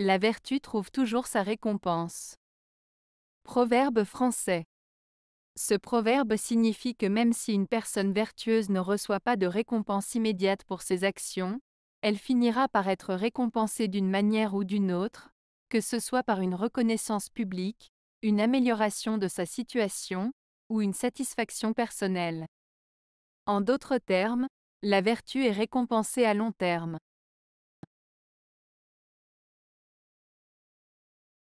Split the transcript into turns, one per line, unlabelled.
La vertu trouve toujours sa récompense. Proverbe français. Ce proverbe signifie que même si une personne vertueuse ne reçoit pas de récompense immédiate pour ses actions, elle finira par être récompensée d'une manière ou d'une autre, que ce soit par une reconnaissance publique, une amélioration de sa situation, ou une satisfaction personnelle. En d'autres termes, la vertu est récompensée à long terme.